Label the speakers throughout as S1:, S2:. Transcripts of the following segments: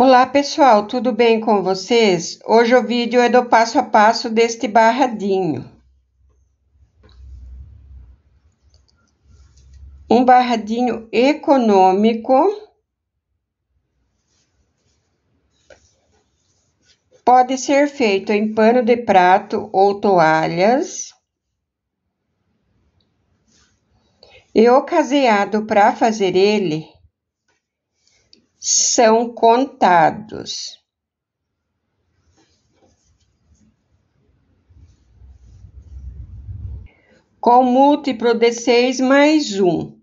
S1: Olá pessoal, tudo bem com vocês? Hoje o vídeo é do passo a passo deste barradinho. Um barradinho econômico pode ser feito em pano de prato ou toalhas. E o caseado para fazer ele são contados. Com múltiplo de seis mais um.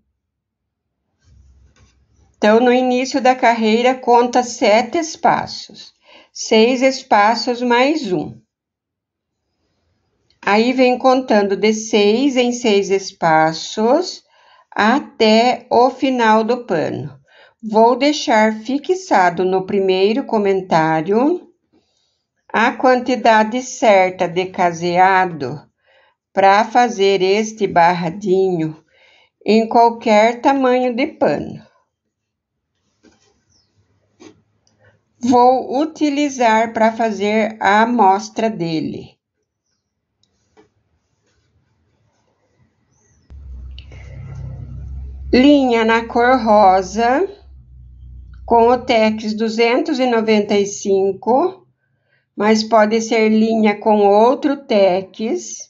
S1: Então, no início da carreira, conta sete espaços, seis espaços mais um. Aí vem contando de seis em seis espaços até o final do pano. Vou deixar fixado no primeiro comentário a quantidade certa de caseado para fazer este barradinho em qualquer tamanho de pano. Vou utilizar para fazer a amostra dele. Linha na cor rosa com o TEX 295, mas pode ser linha com outro TEX,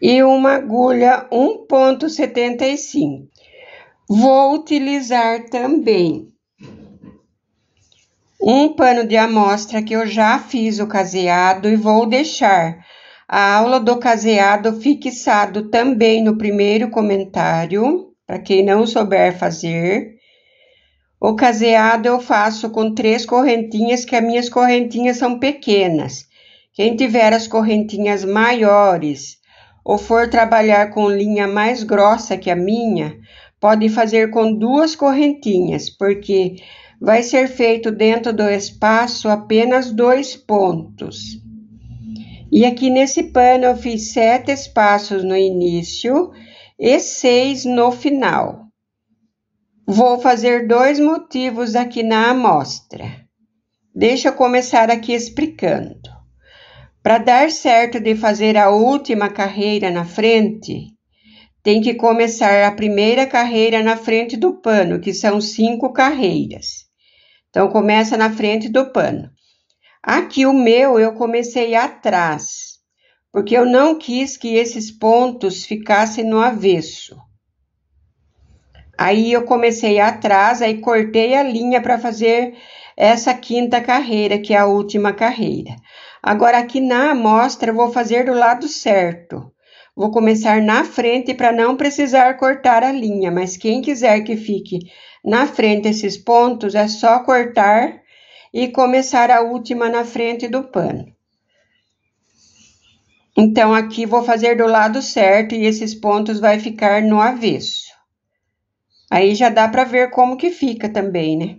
S1: e uma agulha 1,75. Vou utilizar também um pano de amostra que eu já fiz o caseado e vou deixar a aula do caseado fixado também no primeiro comentário, para quem não souber fazer. O caseado eu faço com três correntinhas, que as minhas correntinhas são pequenas. Quem tiver as correntinhas maiores ou for trabalhar com linha mais grossa que a minha, pode fazer com duas correntinhas, porque vai ser feito dentro do espaço apenas dois pontos. E aqui nesse pano eu fiz sete espaços no início e seis no final. Vou fazer dois motivos aqui na amostra. Deixa eu começar aqui explicando. Para dar certo de fazer a última carreira na frente, tem que começar a primeira carreira na frente do pano, que são cinco carreiras. Então, começa na frente do pano. Aqui o meu eu comecei atrás, porque eu não quis que esses pontos ficassem no avesso. Aí eu comecei atrás, aí cortei a linha para fazer essa quinta carreira, que é a última carreira. Agora aqui na amostra vou fazer do lado certo. Vou começar na frente para não precisar cortar a linha, mas quem quiser que fique na frente esses pontos é só cortar e começar a última na frente do pano. Então aqui vou fazer do lado certo e esses pontos vai ficar no avesso. Aí já dá para ver como que fica também, né?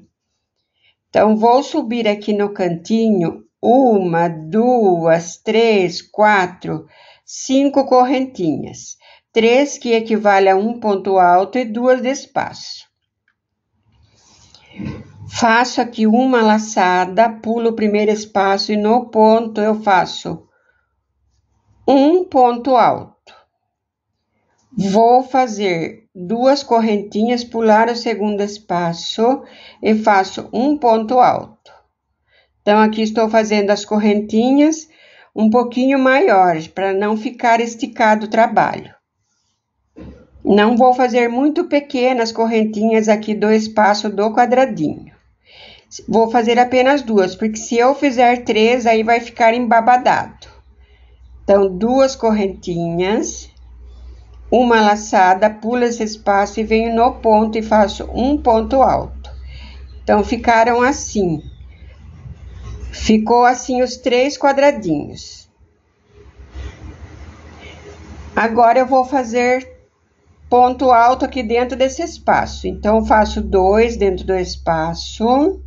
S1: Então, vou subir aqui no cantinho uma, duas, três, quatro, cinco correntinhas. Três que equivale a um ponto alto e duas de espaço. Faço aqui uma laçada, pulo o primeiro espaço e no ponto eu faço um ponto alto. Vou fazer duas correntinhas, pular o segundo espaço e faço um ponto alto. Então, aqui estou fazendo as correntinhas um pouquinho maiores, para não ficar esticado o trabalho. Não vou fazer muito pequenas correntinhas aqui do espaço do quadradinho. Vou fazer apenas duas, porque se eu fizer três, aí vai ficar embabadado. Então, duas correntinhas uma laçada, pulo esse espaço e venho no ponto e faço um ponto alto. Então, ficaram assim. Ficou assim os três quadradinhos. Agora, eu vou fazer ponto alto aqui dentro desse espaço. Então, faço dois dentro do espaço.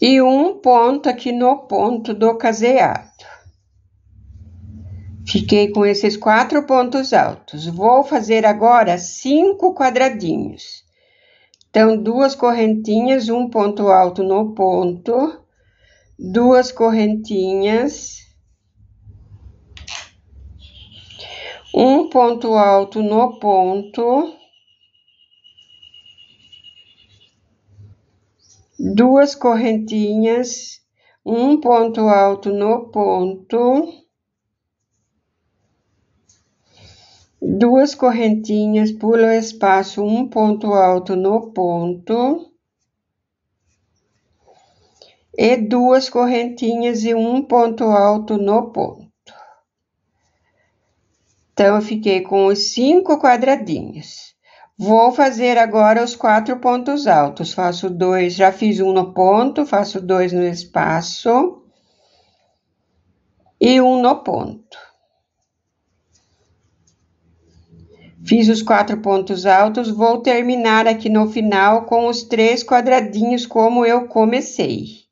S1: E um ponto aqui no ponto do caseado. Fiquei com esses quatro pontos altos. Vou fazer agora cinco quadradinhos. Então, duas correntinhas, um ponto alto no ponto, duas correntinhas, um ponto alto no ponto, duas correntinhas, um ponto alto no ponto Duas correntinhas o espaço um ponto alto no ponto e duas correntinhas e um ponto alto no ponto. Então, eu fiquei com os cinco quadradinhos. Vou fazer agora os quatro pontos altos. Faço dois, já fiz um no ponto, faço dois no espaço e um no ponto. Fiz os quatro pontos altos, vou terminar aqui no final com os três quadradinhos como eu comecei.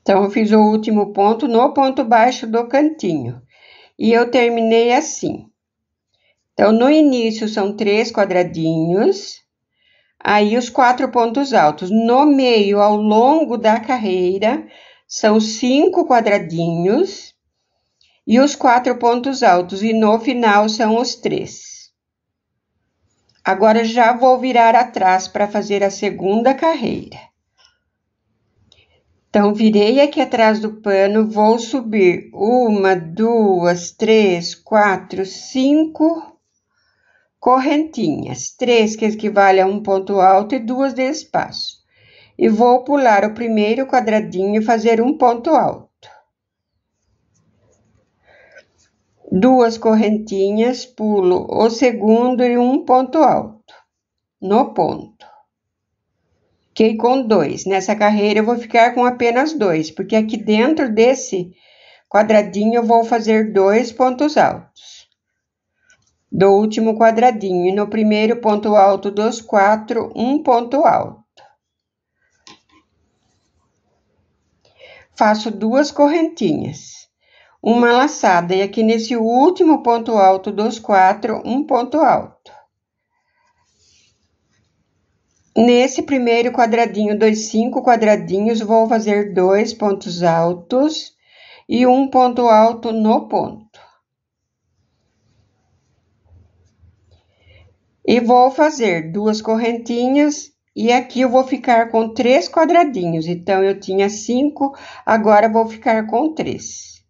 S1: Então, eu fiz o último ponto no ponto baixo do cantinho. E eu terminei assim. Então, no início são três quadradinhos, aí os quatro pontos altos. No meio, ao longo da carreira, são cinco quadradinhos e os quatro pontos altos, e no final são os três. Agora já vou virar atrás para fazer a segunda carreira. Então, virei aqui atrás do pano, vou subir uma, duas, três, quatro, cinco correntinhas, três que equivale a um ponto alto e duas de espaço. E vou pular o primeiro quadradinho e fazer um ponto alto. Duas correntinhas, pulo o segundo e um ponto alto. No ponto. Fiquei com dois. Nessa carreira eu vou ficar com apenas dois, porque aqui dentro desse quadradinho eu vou fazer dois pontos altos do último quadradinho e no primeiro ponto alto dos quatro, um ponto alto. Faço duas correntinhas, uma laçada e aqui nesse último ponto alto dos quatro, um ponto alto. Nesse primeiro quadradinho dos cinco quadradinhos, vou fazer dois pontos altos e um ponto alto no ponto. E vou fazer duas correntinhas e aqui eu vou ficar com três quadradinhos. Então, eu tinha cinco, agora vou ficar com três.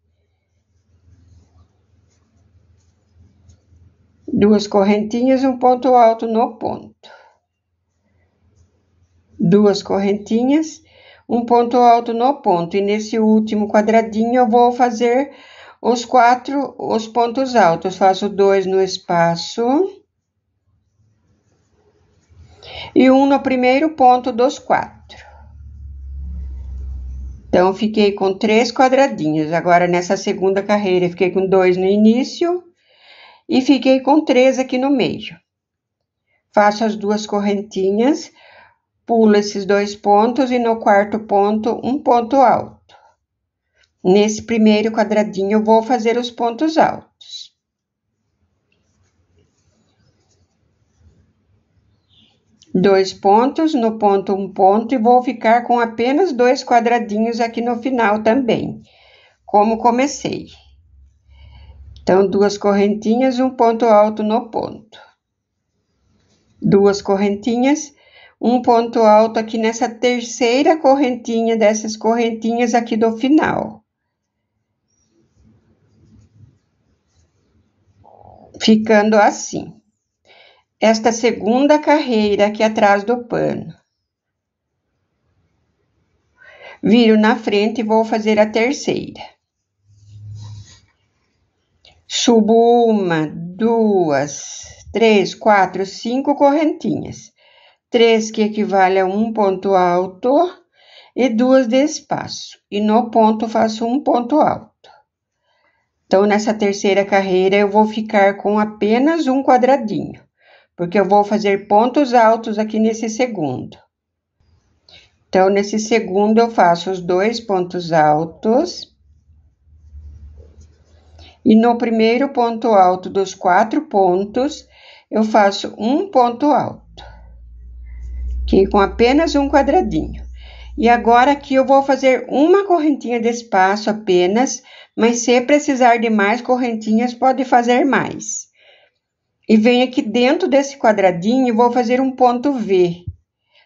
S1: Duas correntinhas, um ponto alto no ponto. Duas correntinhas, um ponto alto no ponto. E nesse último quadradinho, eu vou fazer os quatro, os pontos altos. Faço dois no espaço e um no primeiro ponto dos quatro. Então, fiquei com três quadradinhos. Agora, nessa segunda carreira, fiquei com dois no início e fiquei com três aqui no meio. Faço as duas correntinhas, pulo esses dois pontos e no quarto ponto, um ponto alto. Nesse primeiro quadradinho, vou fazer os pontos altos. dois pontos no ponto um ponto e vou ficar com apenas dois quadradinhos aqui no final também, como comecei. Então, duas correntinhas, um ponto alto no ponto. Duas correntinhas, um ponto alto aqui nessa terceira correntinha dessas correntinhas aqui do final. Ficando assim esta segunda carreira aqui atrás do pano. Viro na frente e vou fazer a terceira. Subo uma, duas, três, quatro, cinco correntinhas. Três que equivale a um ponto alto e duas de espaço. E no ponto faço um ponto alto. Então, nessa terceira carreira, eu vou ficar com apenas um quadradinho porque eu vou fazer pontos altos aqui nesse segundo. Então, nesse segundo, eu faço os dois pontos altos. E no primeiro ponto alto dos quatro pontos, eu faço um ponto alto. Aqui com apenas um quadradinho. E agora aqui eu vou fazer uma correntinha de espaço apenas, mas se precisar de mais correntinhas, pode fazer mais e venho aqui dentro desse quadradinho e vou fazer um ponto V.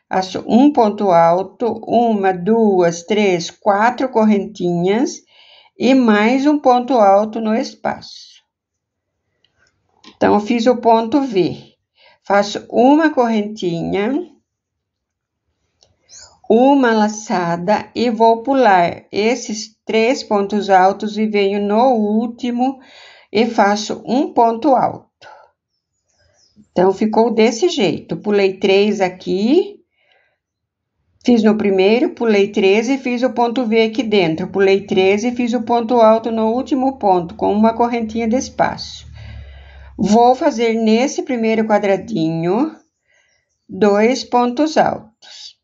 S1: Faço um ponto alto, uma, duas, três, quatro correntinhas e mais um ponto alto no espaço. Então, fiz o ponto V. Faço uma correntinha, uma laçada e vou pular esses três pontos altos e venho no último e faço um ponto alto. Então, ficou desse jeito. Pulei três aqui, fiz no primeiro, pulei 13 e fiz o ponto V aqui dentro. Pulei 13 e fiz o ponto alto no último ponto, com uma correntinha de espaço. Vou fazer nesse primeiro quadradinho dois pontos altos.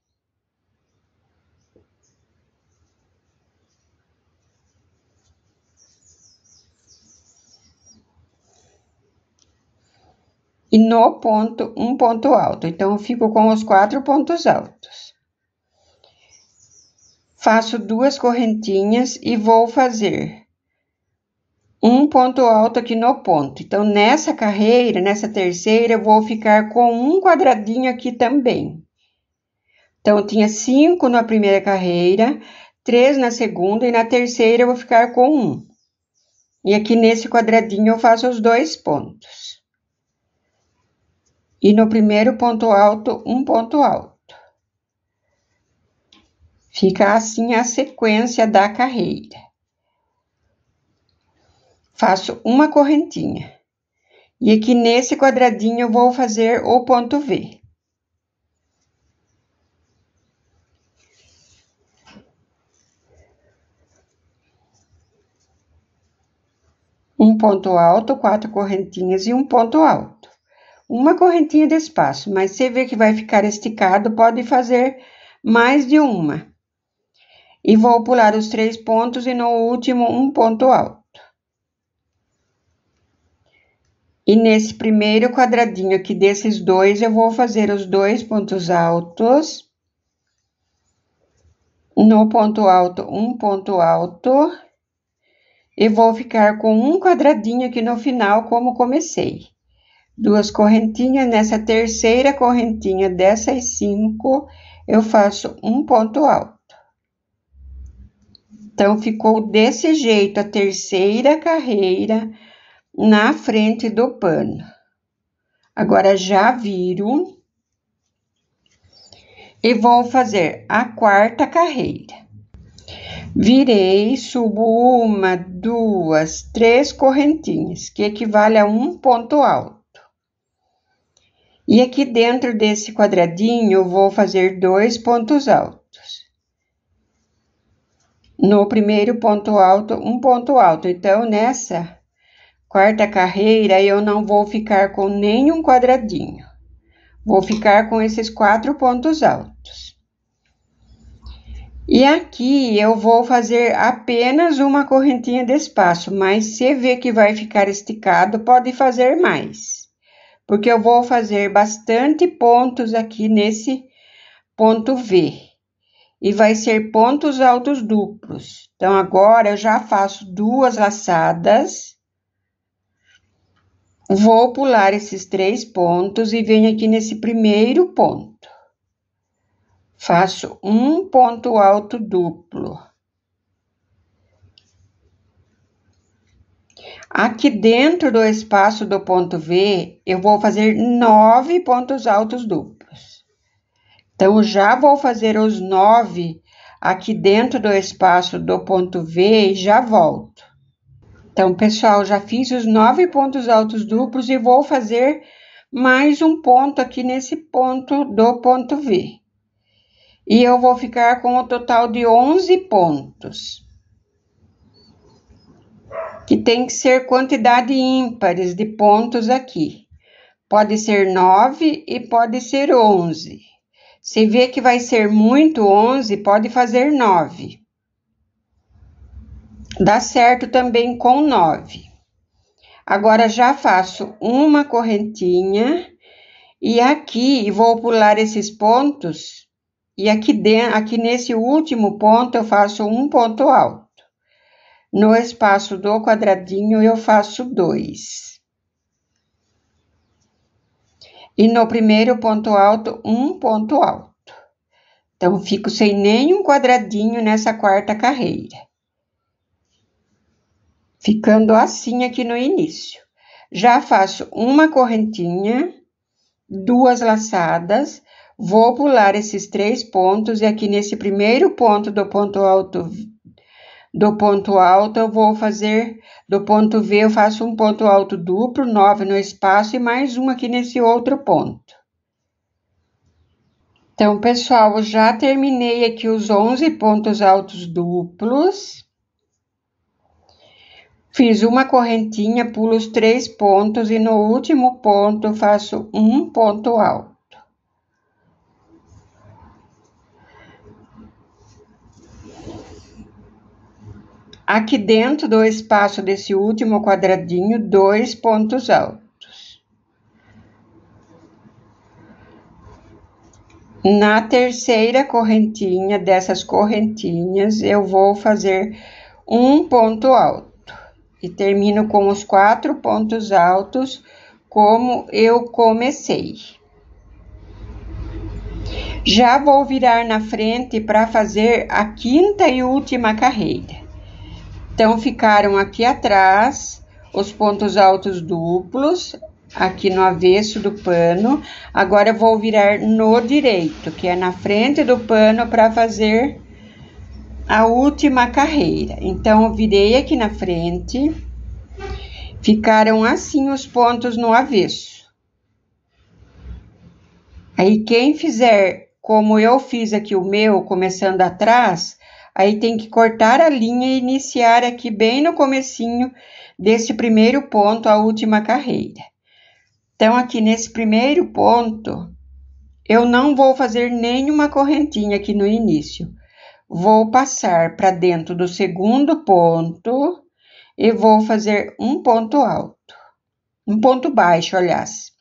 S1: e no ponto um ponto alto. Então, eu fico com os quatro pontos altos. Faço duas correntinhas e vou fazer um ponto alto aqui no ponto. Então, nessa carreira, nessa terceira, eu vou ficar com um quadradinho aqui também. Então, eu tinha cinco na primeira carreira, três na segunda e na terceira eu vou ficar com um. E aqui nesse quadradinho eu faço os dois pontos e no primeiro ponto alto, um ponto alto. Fica assim a sequência da carreira. Faço uma correntinha. E aqui nesse quadradinho eu vou fazer o ponto V. Um ponto alto, quatro correntinhas e um ponto alto uma correntinha de espaço, mas se ver que vai ficar esticado, pode fazer mais de uma. E vou pular os três pontos e no último um ponto alto. E nesse primeiro quadradinho aqui desses dois, eu vou fazer os dois pontos altos. No ponto alto, um ponto alto. E vou ficar com um quadradinho aqui no final, como comecei duas correntinhas, nessa terceira correntinha dessas cinco, eu faço um ponto alto. Então, ficou desse jeito a terceira carreira na frente do pano. Agora, já viro e vou fazer a quarta carreira. Virei, subo uma, duas, três correntinhas, que equivale a um ponto alto. E aqui dentro desse quadradinho, vou fazer dois pontos altos. No primeiro ponto alto, um ponto alto. Então, nessa quarta carreira, eu não vou ficar com nenhum quadradinho. Vou ficar com esses quatro pontos altos. E aqui eu vou fazer apenas uma correntinha de espaço, mas se vê que vai ficar esticado, pode fazer mais porque eu vou fazer bastante pontos aqui nesse ponto V. E vai ser pontos altos duplos. Então, agora eu já faço duas laçadas. Vou pular esses três pontos e venho aqui nesse primeiro ponto. Faço um ponto alto duplo. Aqui dentro do espaço do ponto V, eu vou fazer nove pontos altos duplos. Então, já vou fazer os nove aqui dentro do espaço do ponto V e já volto. Então, pessoal, já fiz os nove pontos altos duplos e vou fazer mais um ponto aqui nesse ponto do ponto V. E eu vou ficar com o total de 11 pontos que tem que ser quantidade ímpares de pontos aqui. Pode ser 9 e pode ser 11. Se vê que vai ser muito 11, pode fazer 9. Dá certo também com 9. Agora já faço uma correntinha e aqui vou pular esses pontos e aqui aqui nesse último ponto eu faço um ponto alto. No espaço do quadradinho, eu faço dois E no primeiro ponto alto, um ponto alto. Então, fico sem nenhum quadradinho nessa quarta carreira. Ficando assim aqui no início. Já faço uma correntinha, duas laçadas, vou pular esses três pontos e aqui nesse primeiro ponto do ponto alto do ponto alto, eu vou fazer do ponto V, eu faço um ponto alto duplo, 9 no espaço e mais um aqui nesse outro ponto. Então, pessoal, eu já terminei aqui os 11 pontos altos duplos. Fiz uma correntinha, pulo os três pontos e no último ponto faço um ponto alto. Aqui dentro do espaço desse último quadradinho, dois pontos altos. Na terceira correntinha dessas correntinhas, eu vou fazer um ponto alto e termino com os quatro pontos altos como eu comecei. Já vou virar na frente para fazer a quinta e última carreira. Então, ficaram aqui atrás os pontos altos duplos, aqui no avesso do pano. Agora, eu vou virar no direito, que é na frente do pano, para fazer a última carreira. Então, eu virei aqui na frente, ficaram assim os pontos no avesso. Aí, quem fizer como eu fiz aqui o meu, começando atrás, Aí tem que cortar a linha e iniciar aqui bem no comecinho desse primeiro ponto, a última carreira. Então, aqui nesse primeiro ponto, eu não vou fazer nenhuma correntinha aqui no início. Vou passar para dentro do segundo ponto e vou fazer um ponto alto. Um ponto baixo, aliás.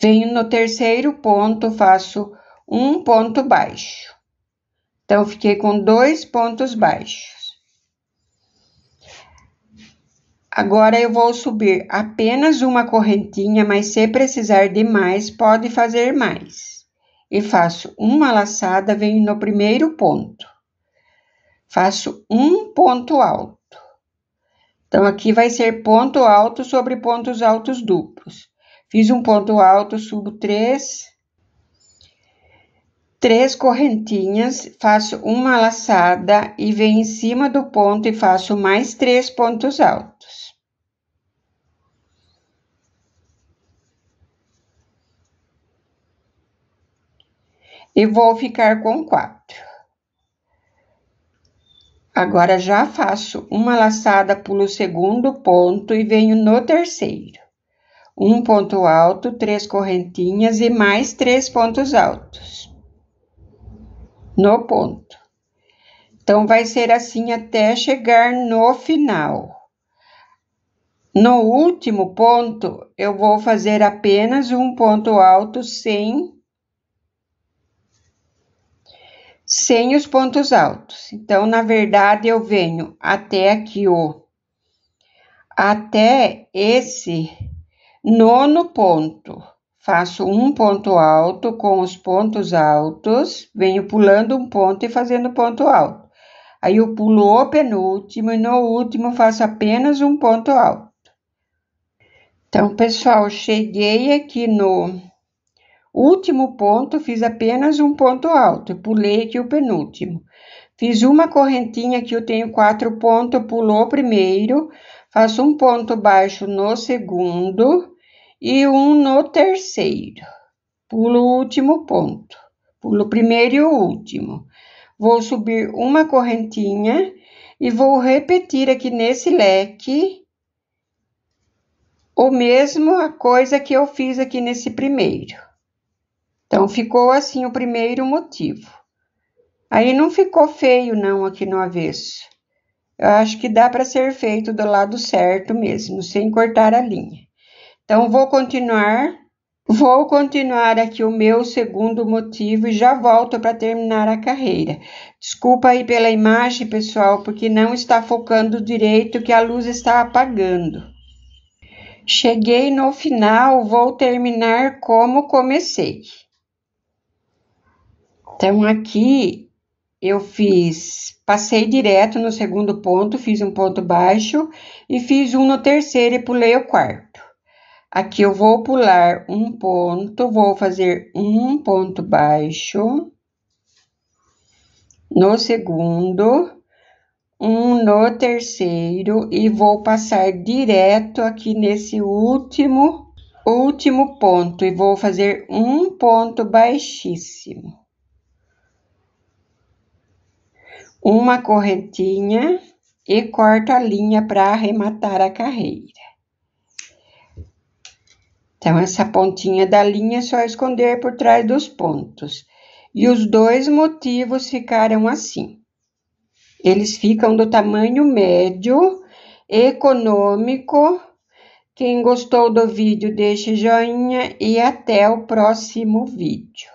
S1: Venho no terceiro ponto, faço um ponto baixo. Então, fiquei com dois pontos baixos. Agora, eu vou subir apenas uma correntinha, mas se precisar de mais, pode fazer mais. E faço uma laçada, venho no primeiro ponto. Faço um ponto alto. Então, aqui vai ser ponto alto sobre pontos altos duplos. Fiz um ponto alto, subo três três correntinhas, faço uma laçada e venho em cima do ponto e faço mais três pontos altos. E vou ficar com quatro. Agora já faço uma laçada, pulo o segundo ponto e venho no terceiro. Um ponto alto, três correntinhas e mais três pontos altos no ponto. Então, vai ser assim até chegar no final. No último ponto, eu vou fazer apenas um ponto alto sem, sem os pontos altos. Então, na verdade, eu venho até aqui, ó, até esse nono ponto. Faço um ponto alto com os pontos altos, venho pulando um ponto e fazendo ponto alto. Aí eu pulo o penúltimo e no último faço apenas um ponto alto. Então, pessoal, cheguei aqui no último ponto, fiz apenas um ponto alto, pulei aqui o penúltimo. Fiz uma correntinha que eu tenho quatro pontos, pulou primeiro, faço um ponto baixo no segundo e um no terceiro. Pulo o último ponto, pulo o primeiro e o último. Vou subir uma correntinha e vou repetir aqui nesse leque o mesmo a coisa que eu fiz aqui nesse primeiro. Então, ficou assim o primeiro motivo. Aí não ficou feio não aqui no avesso. Eu acho que dá para ser feito do lado certo mesmo, sem cortar a linha. Então, vou continuar. Vou continuar aqui o meu segundo motivo e já volto para terminar a carreira. Desculpa aí pela imagem, pessoal, porque não está focando direito que a luz está apagando. Cheguei no final, vou terminar como comecei. Então aqui eu fiz, passei direto no segundo ponto, fiz um ponto baixo e fiz um no terceiro e pulei o quarto. Aqui eu vou pular um ponto, vou fazer um ponto baixo. No segundo, um no terceiro e vou passar direto aqui nesse último último ponto e vou fazer um ponto baixíssimo. Uma correntinha e corto a linha para arrematar a carreira. Então, essa pontinha da linha é só esconder por trás dos pontos. E os dois motivos ficaram assim. Eles ficam do tamanho médio, econômico. Quem gostou do vídeo, deixe joinha e até o próximo vídeo.